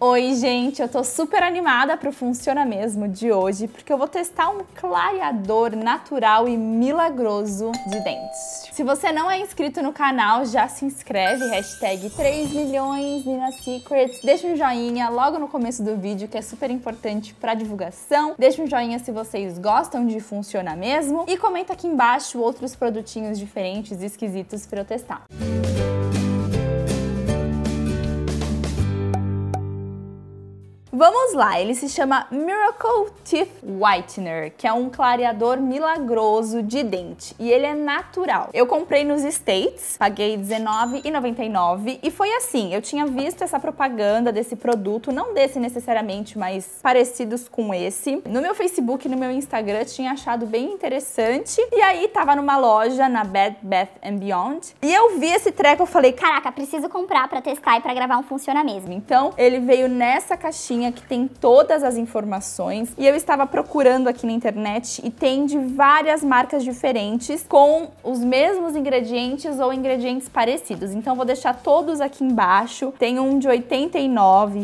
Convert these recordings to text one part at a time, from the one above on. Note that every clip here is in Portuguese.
Oi, gente! Eu tô super animada pro Funciona Mesmo de hoje, porque eu vou testar um clareador natural e milagroso de dentes. Se você não é inscrito no canal, já se inscreve, hashtag 3 milhões Nina Secrets. Deixa um joinha logo no começo do vídeo, que é super importante pra divulgação. Deixa um joinha se vocês gostam de Funciona Mesmo e comenta aqui embaixo outros produtinhos diferentes e esquisitos pra eu testar. Música Vamos lá, ele se chama Miracle Teeth Whitener, que é um clareador milagroso de dente e ele é natural. Eu comprei nos States, paguei R$19,99 e foi assim, eu tinha visto essa propaganda desse produto, não desse necessariamente, mas parecidos com esse. No meu Facebook e no meu Instagram tinha achado bem interessante e aí tava numa loja na Bed Bath Beyond e eu vi esse treco, eu falei, caraca, preciso comprar para testar e para gravar um funciona mesmo. Então ele veio nessa caixinha caixinha que tem todas as informações. E eu estava procurando aqui na internet e tem de várias marcas diferentes com os mesmos ingredientes ou ingredientes parecidos. Então vou deixar todos aqui embaixo. Tem um de R$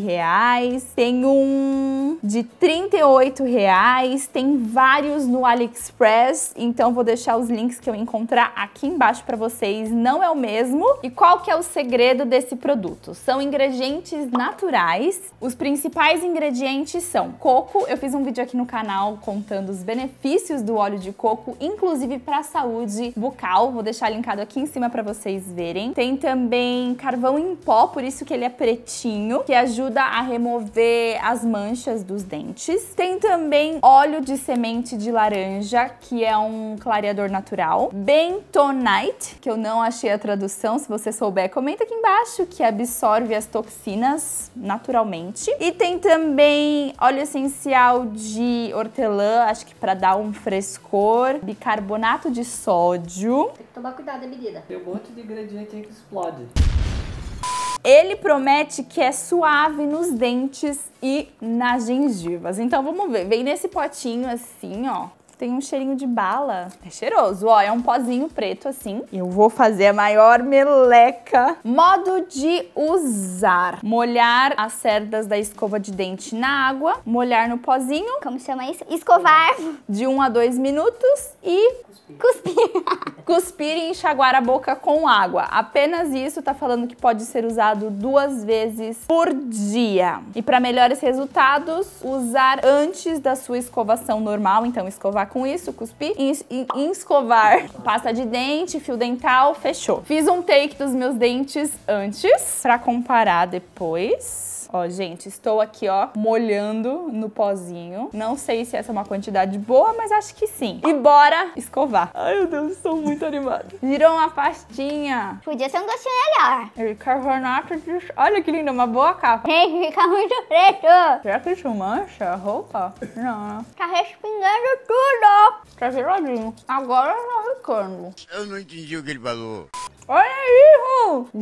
reais tem um de R$ reais tem vários no AliExpress. Então vou deixar os links que eu encontrar aqui embaixo para vocês. Não é o mesmo. E qual que é o segredo desse produto? São ingredientes naturais. Os principais principais ingredientes são coco. Eu fiz um vídeo aqui no canal contando os benefícios do óleo de coco, inclusive para a saúde bucal. Vou deixar linkado aqui em cima para vocês verem. Tem também carvão em pó, por isso que ele é pretinho, que ajuda a remover as manchas dos dentes. Tem também óleo de semente de laranja, que é um clareador natural. Bentonite, que eu não achei a tradução, se você souber, comenta aqui embaixo, que absorve as toxinas naturalmente. E tem também óleo essencial de hortelã, acho que para dar um frescor, bicarbonato de sódio. Tem que tomar cuidado a medida. Tem um monte de ingrediente aí que explode. Ele promete que é suave nos dentes e nas gengivas. Então vamos ver, vem nesse potinho assim, ó. Tem um cheirinho de bala. É cheiroso, ó. É um pozinho preto assim. Eu vou fazer a maior meleca. Modo de usar. Molhar as cerdas da escova de dente na água. Molhar no pozinho. Como chama isso? Escovar. De 1 um a 2 minutos e... Cuspir. Cuspir. Cuspir e enxaguar a boca com água. Apenas isso tá falando que pode ser usado duas vezes por dia. E para melhores resultados, usar antes da sua escovação normal, então escovar com isso, cuspir e, e escovar. Pasta de dente, fio dental, fechou. Fiz um take dos meus dentes antes para comparar depois. Ó, gente, estou aqui, ó, molhando no pozinho. Não sei se essa é uma quantidade boa, mas acho que sim. E bora escovar. Ai, meu Deus, estou muito animada. Virou uma pastinha. Podia ser um gostinho melhor. E carbonato de... Olha que lindo, uma boa capa. Gente, fica muito preto. Será que isso mancha a roupa? Não. Tá respingando tudo. Tá geladinho. Agora eu tô ficando. Eu não entendi o que ele falou. Olha aí.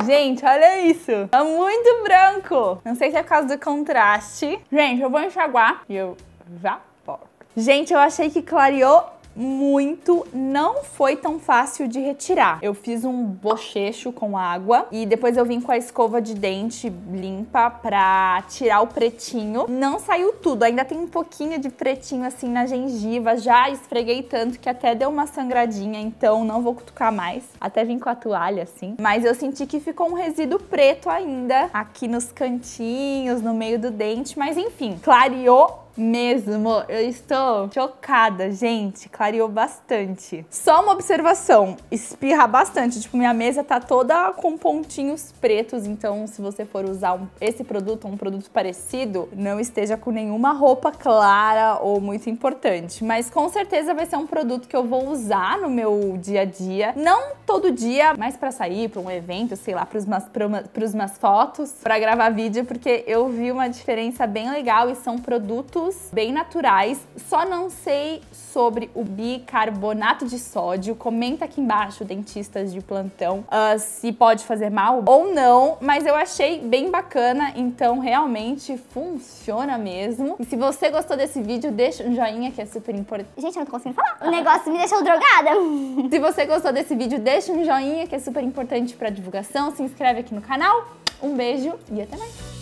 Gente, olha isso. Tá muito branco. Não sei se é por causa do contraste. Gente, eu vou enxaguar e eu já volto. Gente, eu achei que clareou muito, não foi tão fácil de retirar. Eu fiz um bochecho com água e depois eu vim com a escova de dente limpa pra tirar o pretinho. Não saiu tudo, ainda tem um pouquinho de pretinho assim na gengiva, já esfreguei tanto que até deu uma sangradinha, então não vou cutucar mais. Até vim com a toalha assim, mas eu senti que ficou um resíduo preto ainda aqui nos cantinhos, no meio do dente, mas enfim, clareou mesmo. Eu estou chocada, gente. Clareou bastante. Só uma observação. Espirra bastante. Tipo, minha mesa tá toda com pontinhos pretos. Então, se você for usar um, esse produto ou um produto parecido, não esteja com nenhuma roupa clara ou muito importante. Mas com certeza vai ser um produto que eu vou usar no meu dia a dia. Não todo dia, mas para sair, para um evento, sei lá, para umas, pros fotos, para gravar vídeo, porque eu vi uma diferença bem legal e são produtos produtos bem naturais, só não sei sobre o bicarbonato de sódio. Comenta aqui embaixo, dentistas de plantão, uh, se pode fazer mal ou não, mas eu achei bem bacana, então realmente funciona mesmo. E se você gostou desse vídeo, deixa um joinha que é super importante. Gente, eu não tô conseguindo falar. O negócio me deixou drogada. se você gostou desse vídeo, deixa um joinha que é super importante pra divulgação. Se inscreve aqui no canal. Um beijo e até mais.